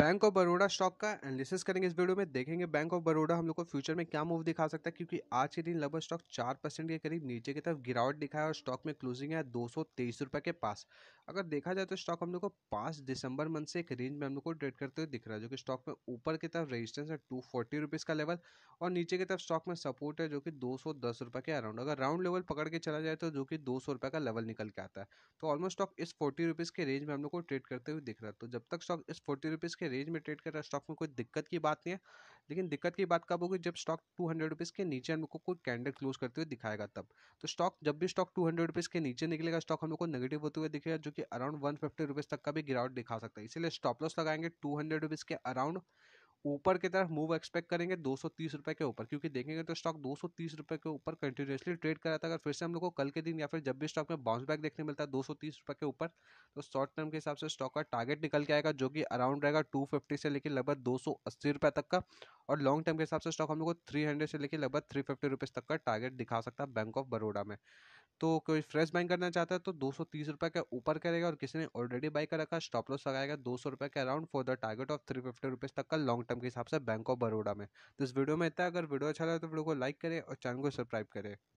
bank of Baroda stock का analysis करेंगे इस वीडियो में देखेंगे बैंक ऑफ बड़ोड़ा हम लोग को फ्यूचर में क्या मूव दिखा सकता है क्योंकि आज के दिन लगभग स्टॉक चार परसेंट के करीब नीचे की तरफ गिरावट दिखाया है और स्टॉक में क्लोजिंग है दो सौ तेईस रुपए के पास अगर देखा जाए तो स्टॉक हम लोग को पांच दिसंबर मंथ से एक रेंज में हम लोग को ट्रेड करते हुए दिख रहा है जो कि स्टॉक में ऊपर की तरफ रेजिस्टेंस है टू फोर्टी रुपीज़ का लेवल और नीचे की तरफ स्टॉक में सपोर्ट है जो कि दो सौ दस रुपए के अराउंड अगर राउंड लेवल पकड़ के चला जाए तो जो कि दो सौ रुपये का लेवल निकल के आता है तो ऑलमोस्ट स्टॉक इस फोर्टी रुपीज़ के रेंज में हम लोग को ट्रेड करते हुए दिख रहा है तो जब तक स्टॉक इस फोर्टी रुपीज़ के रेंज में ट्रेड कर रहा है स्टॉक में कोई दिक्कत की बात नहीं है लेकिन दिक्कत की बात कब होगी जब स्टॉक टू हंड्रेड रुपीज़ के नीचे हम लोग को कोई कैंडल क्लोज करते हुए दिखाएगा तब तो स्टॉक जब भी स्टॉक टू हंड्रेड रुपीज़ के नीचे निकलेगा स्टॉक हम लोग को नेगेटिव होते हुए दिखेगा जो कि अराउंड वन फिफ्टी रुपीज़ तक का भी गिरावट दिखा सकता है इसलिए स्टॉप लॉस लगाएंगे टू हंड्रेड रुपीज़ के अराउंड ऊपर की तरफ मूव एक्सपेक्ट करेंगे दो रुपए के ऊपर क्योंकि देखेंगे तो स्टॉक दो रुपए के ऊपर कंटिन्यूसली ट्रेड रहा था अगर फिर से हम लोग को कल के दिन या फिर जब भी स्टॉक में बाउंस बैक देखने मिलता है दो रुपए के ऊपर तो शॉर्ट टर्म के हिसाब से स्टॉक का टारगेट निकल के आएगा जो कि अराउंड रहेगा टू से लेकर लगभग दो रुपए तक का और लॉन्ग टर्म के हिसाब से स्टॉक हम लोग को थ्री से लेकर लगभग थ्री फिफ्टी तक का टारगेट दिखा सकता है बैंक ऑफ बड़ोड़ा में तो कोई फ्रेश बाइंग करना चाहता है तो दो सौ तीस के ऊपर करेगा और किसी ने ऑलरेडी बाई कर रखा स्टॉप लॉस लगाएगा दो सौ के around for the target of three fifty rupees तक का लॉन्ग टर्म के हिसाब से बैंक ऑफ बड़ोड़ा में तो इस वीडियो में इतना अगर वीडियो अच्छा लगे तो वीडियो को लाइक करें और चैनल को सब्सक्राइब करें